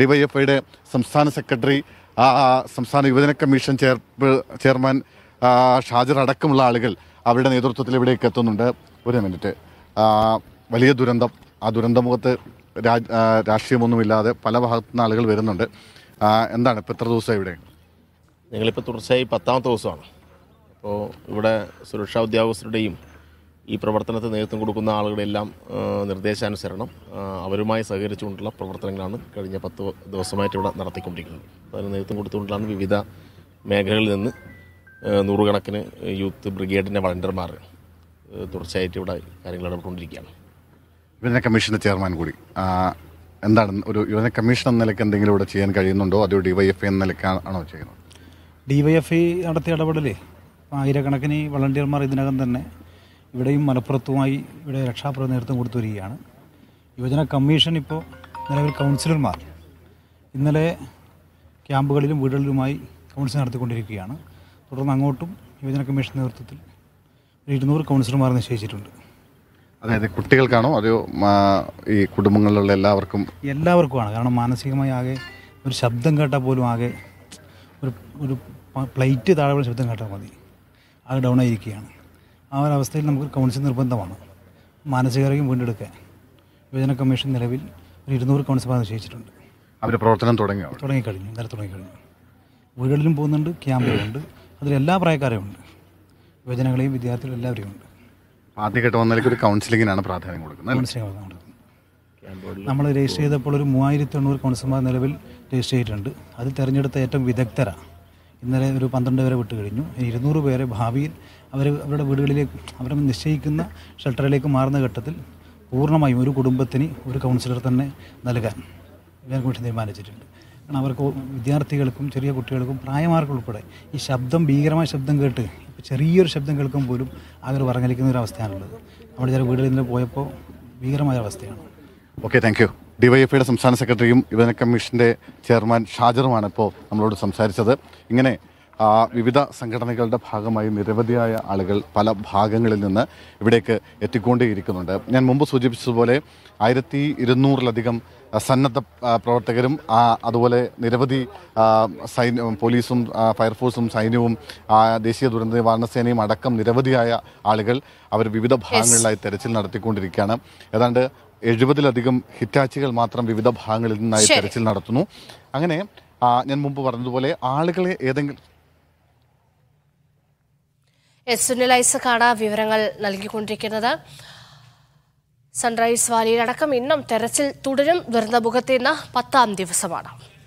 ഡിവൈഎഫ്ഐയുടെ സംസ്ഥാന സെക്രട്ടറി സംസ്ഥാന യുവജന കമ്മീഷൻ ചെയർമാൻ ഷാജർ അടക്കമുള്ള ആളുകൾ അവരുടെ നേതൃത്വത്തിൽ ഇവിടേക്ക് എത്തുന്നുണ്ട് ഒരു മിനിറ്റ് വലിയ ദുരന്തം ആ ദുരന്തമുഖത്ത് രാജ് രാഷ്ട്രീയമൊന്നുമില്ലാതെ പല ഭാഗത്തു നിന്ന് ആളുകൾ വരുന്നുണ്ട് എന്താണ് ഇപ്പോൾ എത്ര ദിവസമായി ഇവിടെ ഞങ്ങളിപ്പോൾ തുടർച്ചയായി പത്താമത്തെ ദിവസമാണ് അപ്പോൾ ഇവിടെ സുരക്ഷാ ഉദ്യോഗസ്ഥരുടെയും ഈ പ്രവർത്തനത്തിന് നേതൃത്വം കൊടുക്കുന്ന ആളുകളെല്ലാം നിർദ്ദേശാനുസരണം അവരുമായി സഹകരിച്ചുകൊണ്ടുള്ള പ്രവർത്തനങ്ങളാണ് കഴിഞ്ഞ പത്ത് ദിവസമായിട്ട് ഇവിടെ നടത്തിക്കൊണ്ടിരിക്കുന്നത് അതിന് നേതൃത്വം കൊടുത്തുകൊണ്ടാണ് വിവിധ മേഖലകളിൽ നിന്ന് നൂറുകണക്കിന് യൂത്ത് ബ്രിഗേഡിൻ്റെ വളണ്ടിയർമാർ തുടർച്ചയായിട്ട് ഇവിടെ കാര്യങ്ങൾ ഇടപെട്ടുകൊണ്ടിരിക്കുകയാണ് യുവജന കമ്മീഷൻ്റെ ചെയർമാൻ കൂടി എന്താണ് ഒരു യുവജന കമ്മീഷൻ എന്ന നിലയ്ക്ക് എന്തെങ്കിലും ഇവിടെ ചെയ്യാൻ കഴിയുന്നുണ്ടോ അതോ ഐ എന്ന നിലയ്ക്കാണോ ചെയ്യുന്നത് ഐ നടത്തിയ ഇടപെടലേ ആയിരക്കണക്കിന് വളണ്ടിയർമാർ ഇതിനകം തന്നെ ഇവിടെയും മലപ്പുറത്തുമായി ഇവിടെ രക്ഷാപ്രവർത്തന നേതൃത്വം കൊടുത്തു വരികയാണ് യുവജന കമ്മീഷൻ ഇപ്പോൾ നിലവിൽ കൗൺസിലർമാർ ഇന്നലെ ക്യാമ്പുകളിലും വീടുകളിലുമായി കൗൺസിൽ നടത്തിക്കൊണ്ടിരിക്കുകയാണ് തുടർന്ന് അങ്ങോട്ടും യുവജന കമ്മീഷൻ നേതൃത്വത്തിൽ ഇരുന്നൂറ് കൗൺസിലർമാർ നിശ്ചയിച്ചിട്ടുണ്ട് അതായത് കുട്ടികൾക്കാണോ അതോ ഈ കുടുംബങ്ങളിലുള്ള എല്ലാവർക്കും എല്ലാവർക്കുമാണ് കാരണം മാനസികമായി ആകെ ഒരു ശബ്ദം കേട്ടാൽ പോലും ആകെ ഒരു ഒരു പ്ലേറ്റ് താഴെ ശബ്ദം കേട്ടാൽ മതി ആകെ ഡൗൺ ആയിരിക്കുകയാണ് ആ ഒരു അവസ്ഥയിൽ നമുക്ക് കൗൺസിൽ നിർബന്ധമാണ് മാനസികാരോഗ്യം വീണ്ടെടുക്കാൻ യുവജന കമ്മീഷൻ നിലവിൽ ഒരു ഇരുന്നൂറ് കൗൺസിലർമാർ നിശ്ചയിച്ചിട്ടുണ്ട് അവരുടെ പ്രവർത്തനം തുടങ്ങി തുടങ്ങിക്കഴിഞ്ഞു ഇന്നലെ തുടങ്ങിക്കഴിഞ്ഞു വീടുകളിലും പോകുന്നുണ്ട് ക്യാമ്പുകളുണ്ട് അതിൽ എല്ലാ പ്രായക്കാരെയും ഉണ്ട് യുവജനങ്ങളെയും വിദ്യാർത്ഥികളും എല്ലാവരെയും ഉണ്ട് ആദ്യഘട്ടം വന്നാലേക്ക് ഒരു കൗൺസിലിങ്ങിനാണ് പ്രാധാന്യം കൊടുക്കുന്നത് കൗൺസിലിംഗ് നമ്മൾ രജിസ്റ്റർ ചെയ്തപ്പോൾ ഒരു മൂവായിരത്തി എണ്ണൂറ് കൗൺസിലർമാർ നിലവിൽ രജിസ്റ്റർ ചെയ്തിട്ടുണ്ട് അത് തിരഞ്ഞെടുത്ത ഏറ്റവും വിദഗ്ധരാണ് ഇന്നലെ ഒരു പന്ത്രണ്ട് പേരെ വിട്ട് കഴിഞ്ഞു ഇരുന്നൂറ് പേരെ ഭാവിയിൽ അവർ അവരുടെ വീടുകളിലേക്ക് അവരെ നിശ്ചയിക്കുന്ന ഷെൽട്ടറിലേക്ക് മാറുന്ന ഘട്ടത്തിൽ പൂർണ്ണമായും ഒരു കുടുംബത്തിന് ഒരു കൗൺസിലർ തന്നെ നൽകാൻ വികസന കുറിച്ച് തീരുമാനിച്ചിട്ടുണ്ട് കാരണം അവർക്ക് വിദ്യാർത്ഥികൾക്കും ചെറിയ കുട്ടികൾക്കും പ്രായമാർക്കും ഉൾപ്പെടെ ഈ ശബ്ദം ഭീകരമായ ശബ്ദം കേട്ട് ഇപ്പോൾ ചെറിയൊരു ശബ്ദം കേൾക്കും പോലും അവർ പറഞ്ഞിരിക്കുന്ന ഒരു അവസ്ഥയാണുള്ളത് നമ്മൾ ചില വീടുകളിൽ പോയപ്പോൾ ഭീകരമായ അവസ്ഥയാണ് ഓക്കെ താങ്ക് ഡിവൈഎഫ്ഐയുടെ സംസ്ഥാന സെക്രട്ടറിയും യുവജന കമ്മീഷൻ്റെ ചെയർമാൻ ഷാജറുമാണ് ഇപ്പോൾ നമ്മളോട് സംസാരിച്ചത് ഇങ്ങനെ വിവിധ സംഘടനകളുടെ ഭാഗമായി നിരവധിയായ ആളുകൾ പല ഭാഗങ്ങളിൽ നിന്ന് ഇവിടേക്ക് എത്തിക്കൊണ്ടേയിരിക്കുന്നുണ്ട് ഞാൻ മുമ്പ് സൂചിപ്പിച്ചതുപോലെ ആയിരത്തി ഇരുന്നൂറിലധികം സന്നദ്ധ പ്രവർത്തകരും അതുപോലെ നിരവധി സൈന്യ പോലീസും ഫയർഫോഴ്സും സൈന്യവും ദേശീയ ദുരന്ത നിവാരണ സേനയും അടക്കം നിരവധിയായ ആളുകൾ അവർ വിവിധ ഭാഗങ്ങളിലായി തെരച്ചിൽ നടത്തിക്കൊണ്ടിരിക്കുകയാണ് ഏതാണ്ട് എഴുപതിലധികം ഹിറ്റാച്ചികൾ മാത്രം വിവിധ ഭാഗങ്ങളിൽ നിന്നായി തെരച്ചിൽ നടത്തുന്നു അങ്ങനെ ഞാൻ മുമ്പ് പറഞ്ഞതുപോലെ ആളുകളെ ഏതെങ്കിലും സുനിൽ വിവരങ്ങൾ നൽകിക്കൊണ്ടിരിക്കുന്നത് സൺറൈസ് വാലിയിലടക്കം ഇന്നും തെരച്ചിൽ തുടരും ദുരന്തമുഖത്തേന്ന് പത്താം ദിവസമാണ്